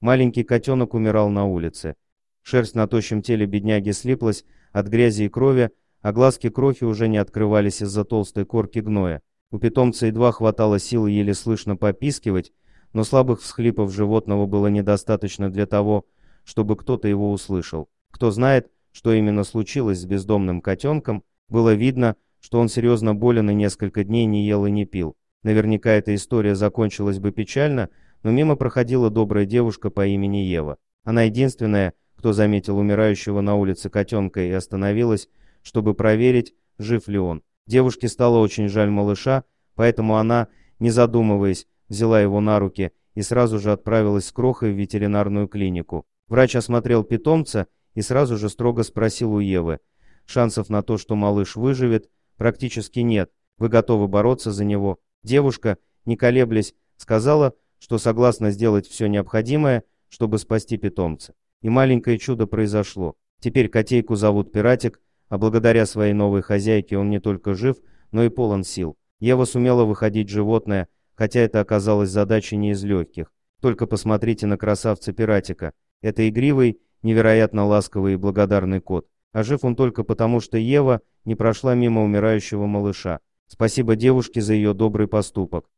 Маленький котенок умирал на улице. Шерсть на тощем теле бедняги слиплась от грязи и крови, а глазки крохи уже не открывались из-за толстой корки гноя. У питомца едва хватало сил еле слышно попискивать, но слабых всхлипов животного было недостаточно для того, чтобы кто-то его услышал. Кто знает, что именно случилось с бездомным котенком, было видно, что он серьезно болен и несколько дней не ел и не пил. Наверняка эта история закончилась бы печально, но мимо проходила добрая девушка по имени Ева. Она единственная, кто заметил умирающего на улице котенка и остановилась, чтобы проверить, жив ли он. Девушке стало очень жаль малыша, поэтому она, не задумываясь, взяла его на руки и сразу же отправилась с крохой в ветеринарную клинику. Врач осмотрел питомца и сразу же строго спросил у Евы. «Шансов на то, что малыш выживет, практически нет. Вы готовы бороться за него?» Девушка, не колеблясь, сказала, что согласна сделать все необходимое, чтобы спасти питомца. И маленькое чудо произошло. Теперь котейку зовут Пиратик, а благодаря своей новой хозяйке он не только жив, но и полон сил. Ева сумела выходить животное, хотя это оказалось задачей не из легких. Только посмотрите на красавца Пиратика. Это игривый, невероятно ласковый и благодарный кот. А жив он только потому, что Ева не прошла мимо умирающего малыша. Спасибо девушке за ее добрый поступок.